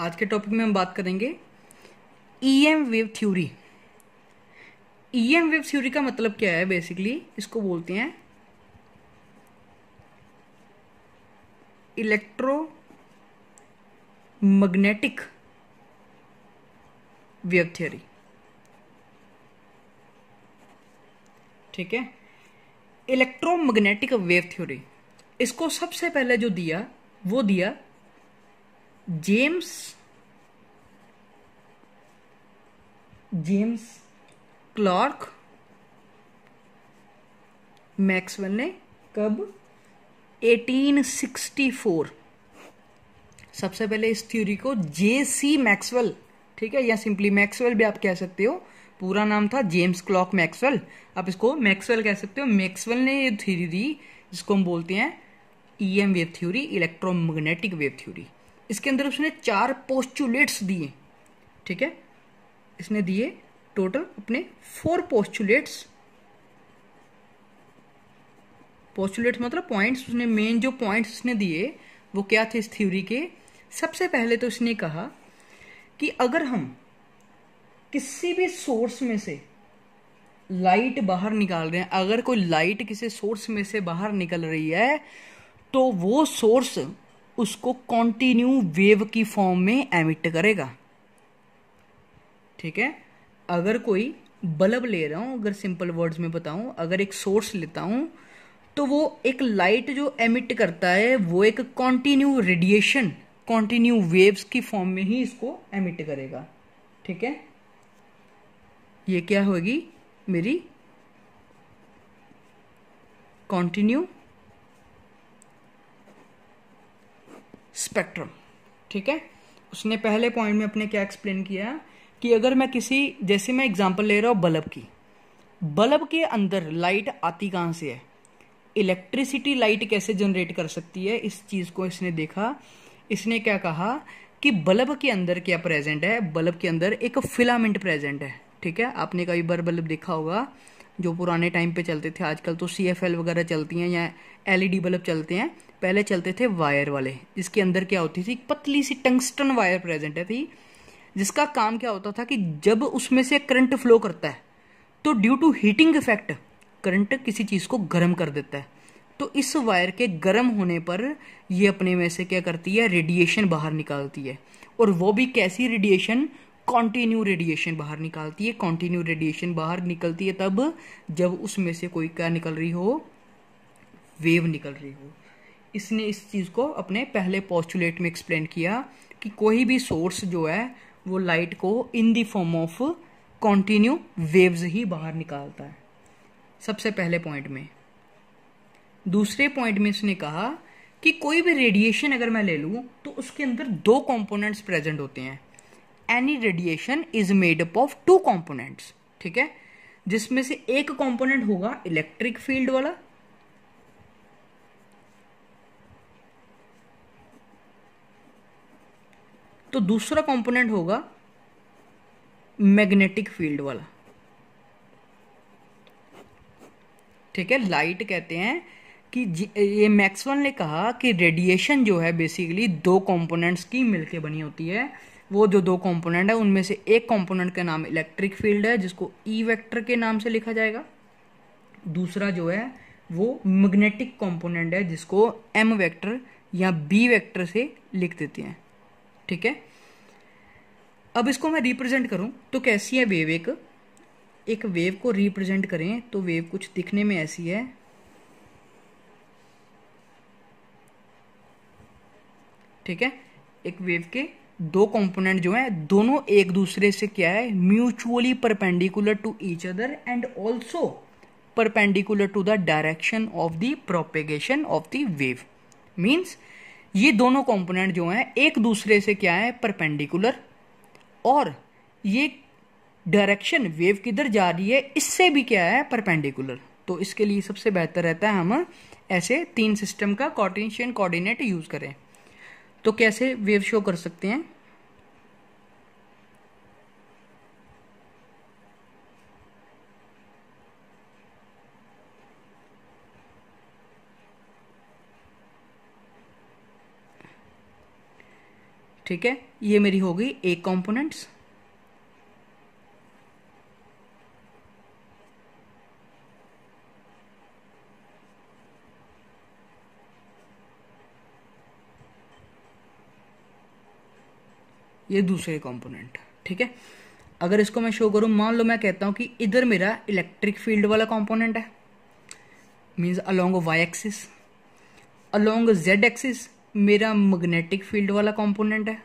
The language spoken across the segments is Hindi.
आज के टॉपिक में हम बात करेंगे E M wave theory E M wave theory का मतलब क्या है बेसिकली इसको बोलते हैं इलेक्ट्रो मैग्नेटिक वेव थ्योरी ठीक है इलेक्ट्रोमैग्नेटिक वेव थ्योरी इसको सबसे पहले जो दिया वो दिया जेम्स जेम्स क्लॉर्क मैक्सवेल ने कब 1864 सबसे पहले इस थ्योरी को जे सी मैक्सवेल ठीक है या सिंपली मैक्सवेल भी आप कह सकते हो पूरा नाम था जेम्स क्लॉक मैक्सवेल आप इसको मैक्सवेल कह सकते हो मैक्सवेल ने ये थ्योरी दी जिसको हम बोलते हैं E M wave theory electromagnetic wave theory इसके अंदर उसने चार पोस्टुलेट्स दिए ठीक है इसने दिए टोटल अपने फोर पोस्टुलेट्स पोस्टुलेट मतलब पॉइंट्स उसने मेन जो पॉइंट्स उसने दिए वो क्या थे इस थ्योरी के सबसे पहले तो उसने कहा कि अगर हम किसी भी सोर्स में से लाइट बाहर निकाल रहे हैं अगर कोई लाइट किसी सोर्स में से बाहर निकल रही है तो वो सोर्स उसको कॉन्टिन्यू वेव की फॉर्म में एमिट करेगा ठीक है अगर कोई बल्ब ले रहा हूं अगर सिंपल वर्ड्स में बताऊं अगर एक सोर्स लेता हूं तो वो एक लाइट जो एमिट करता है वो एक कॉन्टिन्यू रेडिएशन कॉन्टिन्यू वेव्स की फॉर्म में ही इसको एमिट करेगा ठीक है ये क्या होगी मेरी कॉन्टिन्यू स्पेक्ट्रम ठीक है उसने पहले पॉइंट में अपने क्या एक्सप्लेन किया कि अगर मैं किसी जैसे मैं एग्जांपल ले रहा हूँ बल्ब की बल्ब के अंदर लाइट आती कहाँ से है इलेक्ट्रिसिटी लाइट कैसे जनरेट कर सकती है इस चीज़ को इसने देखा इसने क्या कहा कि बल्ब के अंदर क्या प्रेजेंट है बल्ब के अंदर एक फिलामेंट प्रेजेंट है ठीक है आपने कई बार बल्ब देखा होगा जो पुराने टाइम पे चलते थे आजकल तो सी वगैरह चलती हैं या एलईडी e बल्ब चलते हैं पहले चलते थे वायर वाले जिसके अंदर क्या होती थी पतली सी टंगस्टन वायर प्रेजेंट है थी जिसका काम क्या होता था कि जब उसमें से करंट फ्लो करता है तो due to heating effect current किसी चीज़ को गर्म कर देता है तो इस वायर के गर्म होने पर ये अपने में से क्या करती है रेडिएशन बाहर निकालती है और वो भी कैसी रेडिएशन कॉन्टिन्यू रेडिएशन बाहर निकालती है कॉन्टिन्यू रेडिएशन बाहर निकलती है तब जब उसमें से कोई क्या निकल रही हो वेव निकल रही हो इसने इस चीज़ को अपने पहले पॉस्टुलेट में एक्सप्लेन किया कि कोई भी सोर्स जो है वो लाइट को in the form of continue waves ही बाहर निकालता है सबसे पहले पॉइंट में दूसरे पॉइंट में इसने कहा कि कोई भी रेडिएशन अगर मैं ले लूँ तो उसके अंदर दो कंपोनेंट्स प्रेजेंट होते हैं any radiation is made up of two components ठीक है जिसमें से एक कंपोनेंट होगा इलेक्ट्रिक फील्ड वाला तो दूसरा कंपोनेंट होगा मैग्नेटिक फील्ड वाला ठीक है लाइट कहते हैं कि ये मैक्सवेल ने कहा कि रेडिएशन जो है बेसिकली दो कंपोनेंट्स की मिलके बनी होती है वो जो दो कंपोनेंट है उनमें से एक कंपोनेंट का नाम इलेक्ट्रिक फील्ड है जिसको ई e वेक्टर के नाम से लिखा जाएगा दूसरा जो है वो मैग्नेटिक कंपोनेंट है जिसको एम वेक्टर या बी वेक्टर से लिख देते हैं ठीक है अब इसको मैं रिप्रेजेंट करूं तो कैसी है वेव एक एक वेव को रिप्रेजेंट करें तो वेव कुछ दिखने में ऐसी है ठीक है एक वेव के दो कंपोनेंट जो हैं दोनों एक दूसरे से क्या है mutually perpendicular to each other and also perpendicular to the direction of the propagation of the wave means ये दोनों कंपोनेंट जो हैं एक दूसरे से क्या है परपेंडिकुलर और ये डायरेक्शन वेव किधर जा रही है इससे भी क्या है परपेंडिकुलर तो इसके लिए सबसे बेहतर रहता है हम ऐसे तीन सिस्टम का कॉर्डिनेशन कोऑर्डिनेट यूज़ करें तो कैसे वेव शो कर सकते हैं ठीक है ये मेरी होगी एक कंपोनेंट्स ये दूसरे कंपोनेंट ठीक है अगर इसको मैं शो करूं मान लो मैं कहता हूं कि इधर मेरा इलेक्ट्रिक फील्ड वाला कंपोनेंट है means along Y axis along Z axis मेरा मैग्नेटिक फील्ड वाला कंपोनेंट है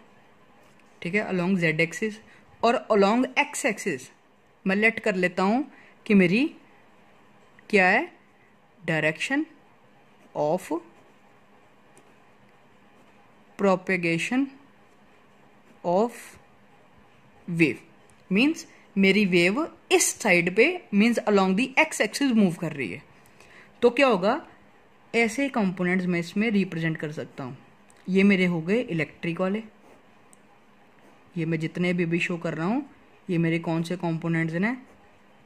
ठीक है अलोंग जेड एक्सिस और अलोंग एक्स एक्सिस मैं लेट कर लेता हूँ कि मेरी क्या है direction of propagation of wave means मेरी वेव इस साइड पे means along the X axis move कर रही है तो क्या होगा ऐसे कंपोनेंट्स मैं इसमें रिप्रेजेंट कर सकता हूँ ये मेरे हो गए इलेक्ट्रिक वाले ये मैं जितने भी भी शो कर रहा हूँ ये मेरे कौन से कंपोनेंट्स हैं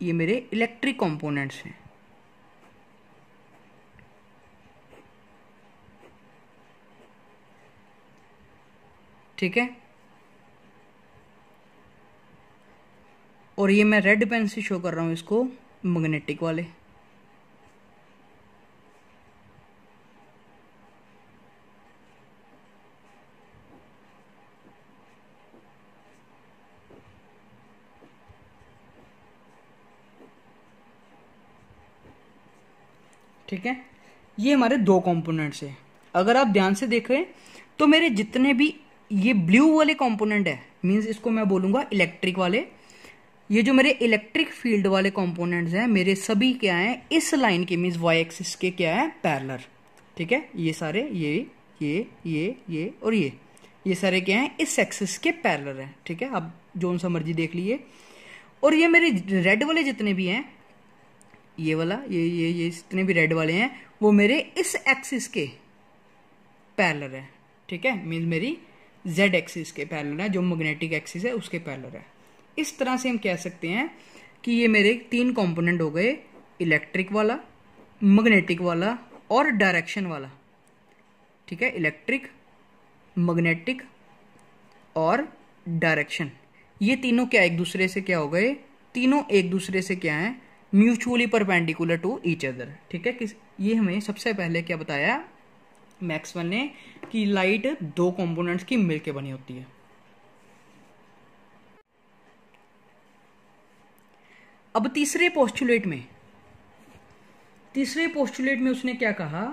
ये मेरे इलेक्ट्रिक कंपोनेंट्स हैं ठीक है और ये मैं रेड पेन से शो कर रहा हूँ इसको मैग्नेटिक वाले ठीक है ये हमारे दो कॉम्पोनेंट्स है अगर आप ध्यान से देख रहे हैं तो मेरे जितने भी ये ब्लू वाले कॉम्पोनेंट है मीन्स इसको मैं बोलूंगा इलेक्ट्रिक वाले ये जो मेरे इलेक्ट्रिक फील्ड वाले कॉम्पोनेंट हैं मेरे सभी क्या हैं इस लाइन के मीन्स वाई एक्सिस के क्या है पैरलर ठीक है ये सारे ये ये ये ये और ये ये सारे क्या हैं इस एक्सिस के पैरलर हैं ठीक है आप जोन सा मर्जी देख लीजिए और ये मेरे रेड वाले जितने भी हैं ये वाला ये ये ये जितने भी रेड वाले हैं वो मेरे इस एक्सिस के पैरलर है ठीक है मीन मेरी जेड एक्सिस के पैरलर है जो मैग्नेटिक एक्सिस है उसके पैरलर है इस तरह से हम कह सकते हैं कि ये मेरे तीन कंपोनेंट हो गए इलेक्ट्रिक वाला मैग्नेटिक वाला और डायरेक्शन वाला ठीक है इलेक्ट्रिक मैग्नेटिक और डायरेक्शन ये तीनों क्या एक दूसरे से क्या हो गए तीनों एक दूसरे से क्या हैं mutually perpendicular to each other ठीक है किस ये हमें सबसे पहले क्या बताया मैक्सवेल ने कि लाइट दो कंपोनेंट्स की मिलके बनी होती है अब तीसरे पोस्टुलेट में तीसरे पोस्टुलेट में उसने क्या कहा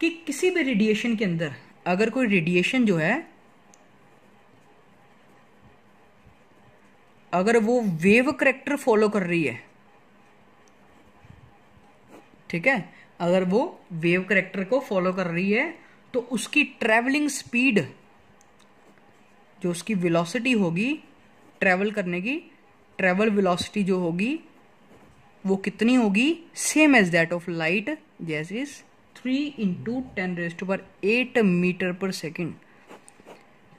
कि किसी भी रेडिएशन के अंदर अगर कोई रेडिएशन जो है अगर वो वेव करेक्टर फॉलो कर रही है ठीक है अगर वो वेव करेक्टर को फॉलो कर रही है तो उसकी ट्रैवलिंग स्पीड जो उसकी वेलोसिटी होगी ट्रैवल करने की ट्रैवल वेलोसिटी जो होगी वो कितनी होगी same as that of light जैस is three into ten raised per eight meter per second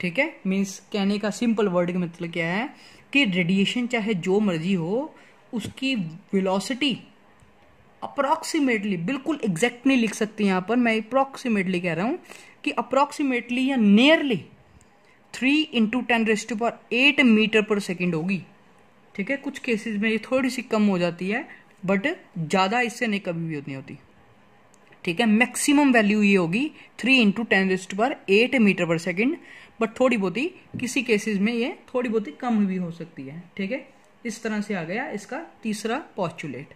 ठीक है मीन्स कहने का सिंपल वर्ड का मतलब क्या है कि रेडिएशन चाहे जो मर्जी हो उसकी वेलोसिटी अप्रॉक्सीमेटली बिल्कुल एग्जैक्ट नहीं लिख सकती यहाँ पर मैं अप्रॉक्सीमेटली कह रहा हूँ कि अप्रॉक्सीमेटली या nearly three into ten raised per eight meter per second होगी ठीक है कुछ केसेस में ये थोड़ी सी कम हो जाती है बट ज़्यादा इससे नहीं कभी भी नहीं होती ठीक है मैक्सिमम वैल्यू ये होगी three into ten raised per eight meter per second but थोड़ी बहुत ही किसी केसेस में ये थोड़ी बहुत ही कम भी हो सकती है ठीक है इस तरह से आ गया इसका तीसरा पॉस्टुलेट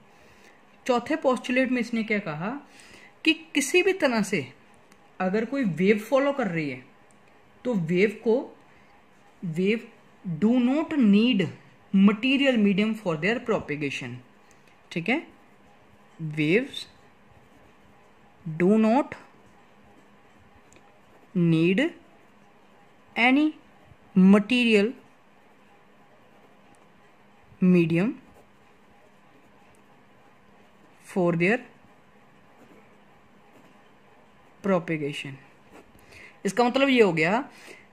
चौथे पॉस्टुलेट में इसने क्या कहा कि किसी भी तरह से अगर कोई वेव फॉलो कर रही है तो वेव को wave do not need material medium for their propagation ठीक है waves do not need any material medium for their propagation. इसका मतलब ये हो गया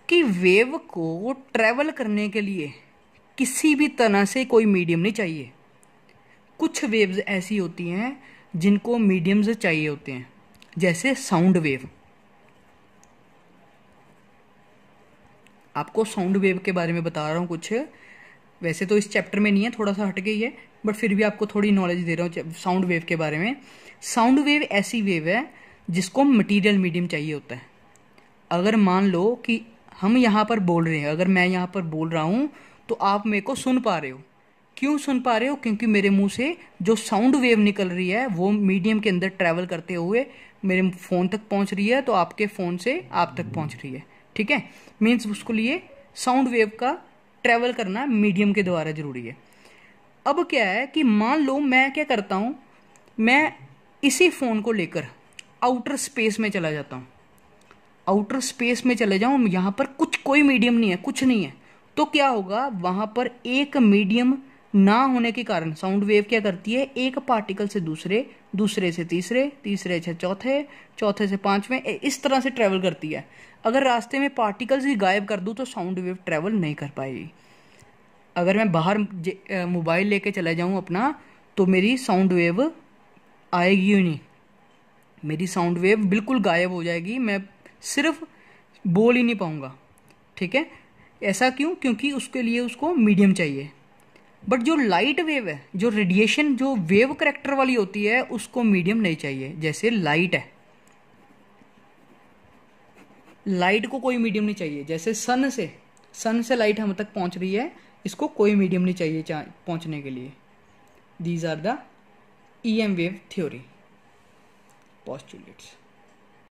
कि वेव को ट्रेवल करने के लिए किसी भी तरह से कोई मीडियम नहीं चाहिए कुछ वेव्स ऐसी होती हैं जिनको मीडियम्स चाहिए होते हैं जैसे साउंड वेव आपको साउंड वेव के बारे में बता रहा हूं कुछ वैसे तो इस चैप्टर में नहीं है थोड़ा सा हटके ही है बट फिर भी आपको थोड़ी नॉलेज दे रहा हूँ साउंड वेव के बारे में साउंड वेव ऐसी वेव है जिसको मटीरियल मीडियम चाहिए होता है अगर मान लो कि हम यहाँ पर बोल रहे हैं अगर मैं यहाँ पर बोल रहा हूँ तो आप मेरे को सुन पा रहे हो क्यों सुन पा रहे हो क्योंकि मेरे मुंह से जो साउंड वेव निकल रही है वो मीडियम के अंदर ट्रैवल करते हुए मेरे फ़ोन तक पहुंच रही है तो आपके फ़ोन से आप तक पहुंच रही है ठीक है मीन्स उसको लिए साउंड वेव का ट्रैवल करना मीडियम के द्वारा ज़रूरी है अब क्या है कि मान लो मैं क्या करता हूँ मैं इसी फ़ोन को लेकर आउटर स्पेस में चला जाता हूँ आउटर स्पेस में चले जाऊँ यहाँ पर कुछ कोई मीडियम नहीं है कुछ नहीं है तो क्या होगा वहाँ पर एक मीडियम ना होने के कारण साउंड वेव क्या करती है एक पार्टिकल से दूसरे दूसरे से तीसरे तीसरे से चौथे चौथे से पांचवें इस तरह से ट्रैवल करती है अगर रास्ते में पार्टिकल्स ही गायब कर दूँ तो साउंड वेव ट्रैवल नहीं कर पाएगी अगर मैं बाहर मोबाइल लेके चला जाऊँ अपना तो मेरी साउंड वेव आएगी ही नहीं मेरी साउंड वेव बिल्कुल गायब हो जाएगी मैं सिर्फ बोल ही नहीं पाऊँगा ठीक है ऐसा क्यों क्योंकि उसके लिए उसको मीडियम चाहिए बट जो लाइट वेव है जो रेडिएशन जो वेव करेक्टर वाली होती है उसको मीडियम नहीं चाहिए जैसे लाइट है लाइट को कोई मीडियम नहीं चाहिए जैसे सन से सन से लाइट हम तक पहुंच रही है इसको कोई मीडियम नहीं चाहिए पहुंचने के लिए these are the E M wave theory postulates